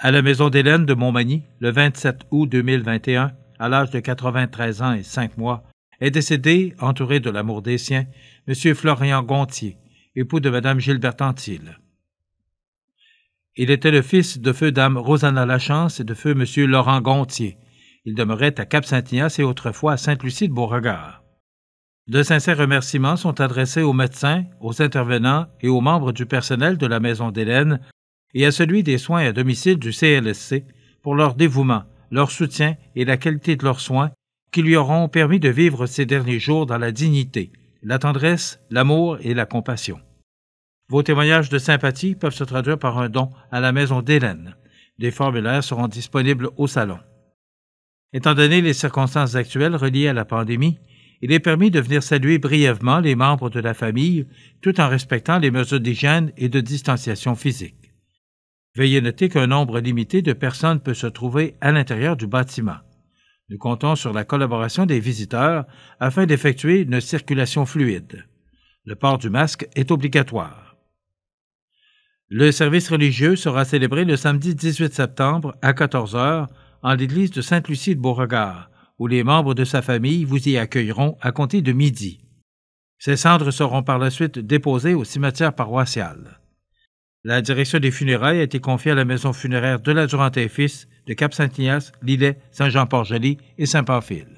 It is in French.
à la maison d'Hélène de Montmagny le 27 août 2021 à l'âge de 93 ans et 5 mois, est décédé, entouré de l'amour des siens, M. Florian Gontier, époux de Mme gilbert Antil. Il était le fils de feu Dame Rosanna Lachance et de feu M. Laurent Gontier. Il demeurait à Cap-Saint-Ignace et autrefois à Sainte-Lucie-de-Beauregard. De sincères remerciements sont adressés aux médecins, aux intervenants et aux membres du personnel de la Maison d'Hélène et à celui des soins à domicile du CLSC pour leur dévouement, leur soutien et la qualité de leurs soins qui lui auront permis de vivre ces derniers jours dans la dignité, la tendresse, l'amour et la compassion. Vos témoignages de sympathie peuvent se traduire par un don à la maison d'Hélène. Des formulaires seront disponibles au salon. Étant donné les circonstances actuelles reliées à la pandémie, il est permis de venir saluer brièvement les membres de la famille tout en respectant les mesures d'hygiène et de distanciation physique. Veuillez noter qu'un nombre limité de personnes peut se trouver à l'intérieur du bâtiment. Nous comptons sur la collaboration des visiteurs afin d'effectuer une circulation fluide. Le port du masque est obligatoire. Le service religieux sera célébré le samedi 18 septembre à 14 heures en l'église de Sainte-Lucie de Beauregard, où les membres de sa famille vous y accueilleront à compter de midi. Ses cendres seront par la suite déposées au cimetière paroissial. La direction des funérailles a été confiée à la maison funéraire de la Durantaye-Fils de Cap-Saint-Ignace, Lillet, Saint-Jean-Port-Joli et Saint-Pamphile.